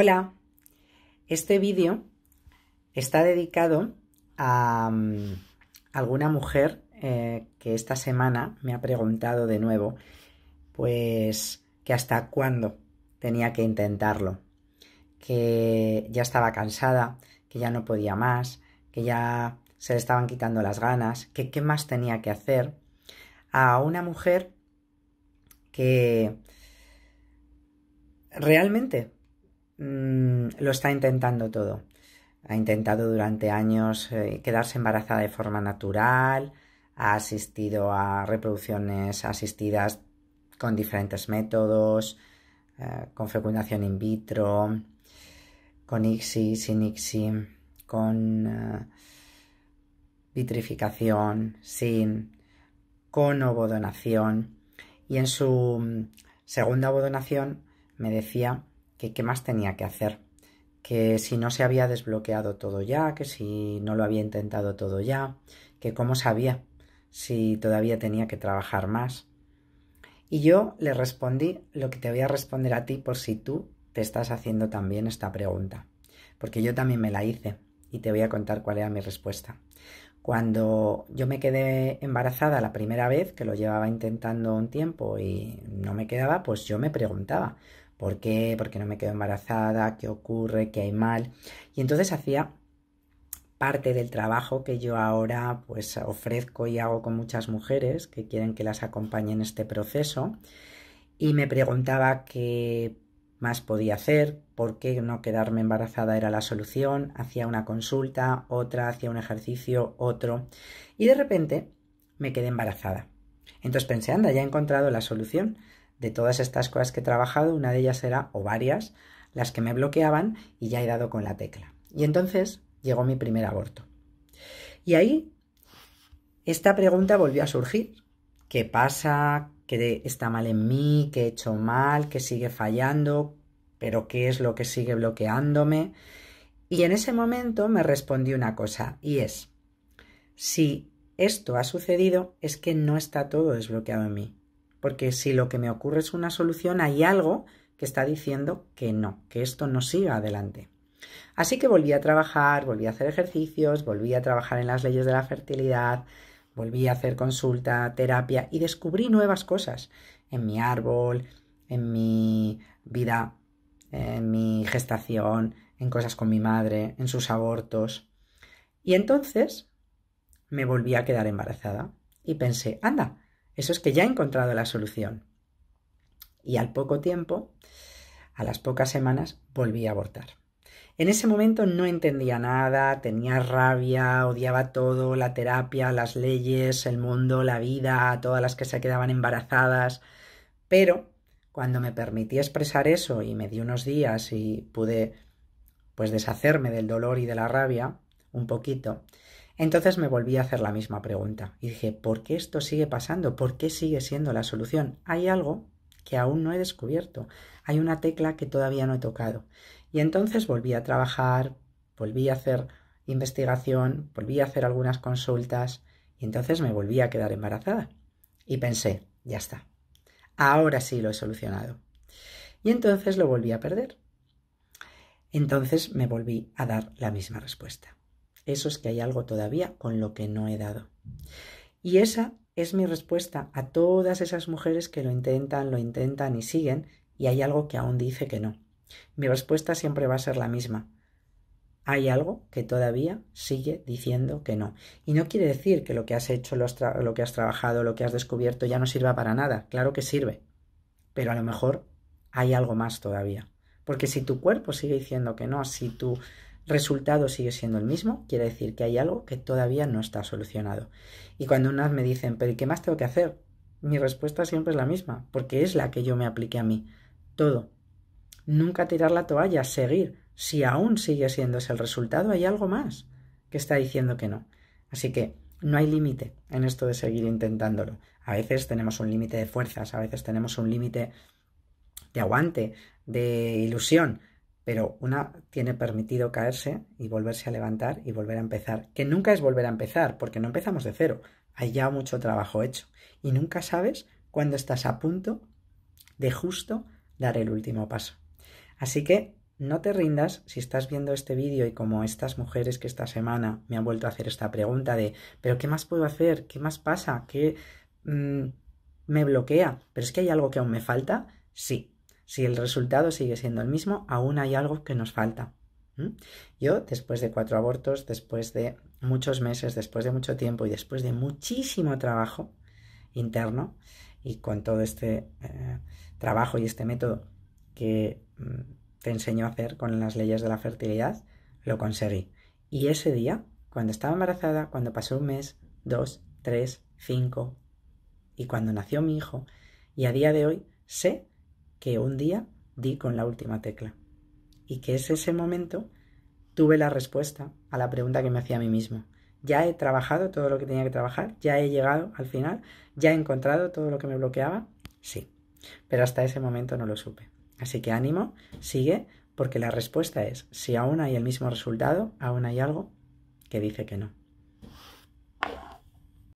Hola, este vídeo está dedicado a mm, alguna mujer eh, que esta semana me ha preguntado de nuevo, pues que hasta cuándo tenía que intentarlo, que ya estaba cansada, que ya no podía más, que ya se le estaban quitando las ganas, que qué más tenía que hacer, a una mujer que realmente Mm, lo está intentando todo. Ha intentado durante años eh, quedarse embarazada de forma natural, ha asistido a reproducciones asistidas con diferentes métodos, eh, con fecundación in vitro, con ICSI, sin ICSI, con eh, vitrificación, sin, con ovodonación. Y en su mm, segunda ovodonación me decía que qué más tenía que hacer, que si no se había desbloqueado todo ya, que si no lo había intentado todo ya, que cómo sabía si todavía tenía que trabajar más. Y yo le respondí lo que te voy a responder a ti por si tú te estás haciendo también esta pregunta, porque yo también me la hice y te voy a contar cuál era mi respuesta. Cuando yo me quedé embarazada la primera vez, que lo llevaba intentando un tiempo y no me quedaba, pues yo me preguntaba, ¿Por qué? ¿Por qué no me quedo embarazada? ¿Qué ocurre? ¿Qué hay mal? Y entonces hacía parte del trabajo que yo ahora pues ofrezco y hago con muchas mujeres que quieren que las acompañe en este proceso y me preguntaba qué más podía hacer, por qué no quedarme embarazada era la solución, hacía una consulta, otra, hacía un ejercicio, otro y de repente me quedé embarazada. Entonces pensé, anda, ya he encontrado la solución de todas estas cosas que he trabajado, una de ellas era, o varias, las que me bloqueaban y ya he dado con la tecla. Y entonces llegó mi primer aborto. Y ahí esta pregunta volvió a surgir. ¿Qué pasa? ¿Qué está mal en mí? ¿Qué he hecho mal? ¿Qué sigue fallando? ¿Pero qué es lo que sigue bloqueándome? Y en ese momento me respondí una cosa, y es, si esto ha sucedido, es que no está todo desbloqueado en mí. Porque si lo que me ocurre es una solución, hay algo que está diciendo que no, que esto no siga adelante. Así que volví a trabajar, volví a hacer ejercicios, volví a trabajar en las leyes de la fertilidad, volví a hacer consulta, terapia y descubrí nuevas cosas en mi árbol, en mi vida, en mi gestación, en cosas con mi madre, en sus abortos. Y entonces me volví a quedar embarazada y pensé, anda, eso es que ya he encontrado la solución. Y al poco tiempo, a las pocas semanas, volví a abortar. En ese momento no entendía nada, tenía rabia, odiaba todo, la terapia, las leyes, el mundo, la vida, todas las que se quedaban embarazadas. Pero cuando me permití expresar eso y me di unos días y pude pues deshacerme del dolor y de la rabia un poquito, entonces me volví a hacer la misma pregunta y dije, ¿por qué esto sigue pasando? ¿Por qué sigue siendo la solución? Hay algo que aún no he descubierto, hay una tecla que todavía no he tocado. Y entonces volví a trabajar, volví a hacer investigación, volví a hacer algunas consultas y entonces me volví a quedar embarazada. Y pensé, ya está, ahora sí lo he solucionado. Y entonces lo volví a perder. Entonces me volví a dar la misma respuesta. Eso es que hay algo todavía con lo que no he dado. Y esa es mi respuesta a todas esas mujeres que lo intentan, lo intentan y siguen, y hay algo que aún dice que no. Mi respuesta siempre va a ser la misma. Hay algo que todavía sigue diciendo que no. Y no quiere decir que lo que has hecho, lo, que has trabajado, lo que has descubierto ya no sirva para nada. Claro que sirve. Pero a lo mejor hay algo más todavía. Porque si tu cuerpo sigue diciendo que no, si tu resultado sigue siendo el mismo, quiere decir que hay algo que todavía no está solucionado. Y cuando unas me dicen, pero qué más tengo que hacer? Mi respuesta siempre es la misma, porque es la que yo me apliqué a mí. Todo. Nunca tirar la toalla, seguir. Si aún sigue siendo ese el resultado, hay algo más que está diciendo que no. Así que no hay límite en esto de seguir intentándolo. A veces tenemos un límite de fuerzas, a veces tenemos un límite de aguante, de ilusión, pero una tiene permitido caerse y volverse a levantar y volver a empezar, que nunca es volver a empezar, porque no empezamos de cero, hay ya mucho trabajo hecho y nunca sabes cuándo estás a punto de justo dar el último paso. Así que no te rindas si estás viendo este vídeo y como estas mujeres que esta semana me han vuelto a hacer esta pregunta de, pero ¿qué más puedo hacer? ¿Qué más pasa? ¿Qué mm, me bloquea? ¿Pero es que hay algo que aún me falta? Sí, si el resultado sigue siendo el mismo, aún hay algo que nos falta. Yo, después de cuatro abortos, después de muchos meses, después de mucho tiempo y después de muchísimo trabajo interno, y con todo este eh, trabajo y este método que mm, te enseño a hacer con las leyes de la fertilidad, lo conseguí. Y ese día, cuando estaba embarazada, cuando pasó un mes, dos, tres, cinco, y cuando nació mi hijo, y a día de hoy sé que un día di con la última tecla y que es ese momento tuve la respuesta a la pregunta que me hacía a mí mismo. Ya he trabajado todo lo que tenía que trabajar, ya he llegado al final, ya he encontrado todo lo que me bloqueaba. Sí, pero hasta ese momento no lo supe. Así que ánimo, sigue, porque la respuesta es, si aún hay el mismo resultado, aún hay algo que dice que no.